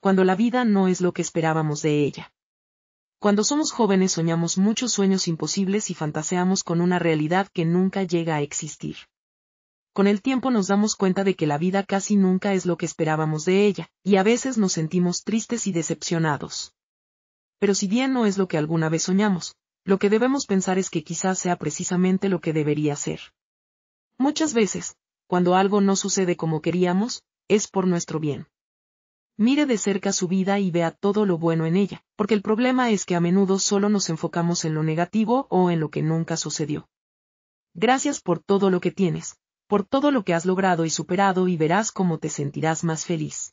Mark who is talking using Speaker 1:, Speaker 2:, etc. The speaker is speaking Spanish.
Speaker 1: cuando la vida no es lo que esperábamos de ella. Cuando somos jóvenes soñamos muchos sueños imposibles y fantaseamos con una realidad que nunca llega a existir. Con el tiempo nos damos cuenta de que la vida casi nunca es lo que esperábamos de ella, y a veces nos sentimos tristes y decepcionados. Pero si bien no es lo que alguna vez soñamos, lo que debemos pensar es que quizás sea precisamente lo que debería ser. Muchas veces, cuando algo no sucede como queríamos, es por nuestro bien. Mire de cerca su vida y vea todo lo bueno en ella, porque el problema es que a menudo solo nos enfocamos en lo negativo o en lo que nunca sucedió. Gracias por todo lo que tienes, por todo lo que has logrado y superado y verás cómo te sentirás más feliz.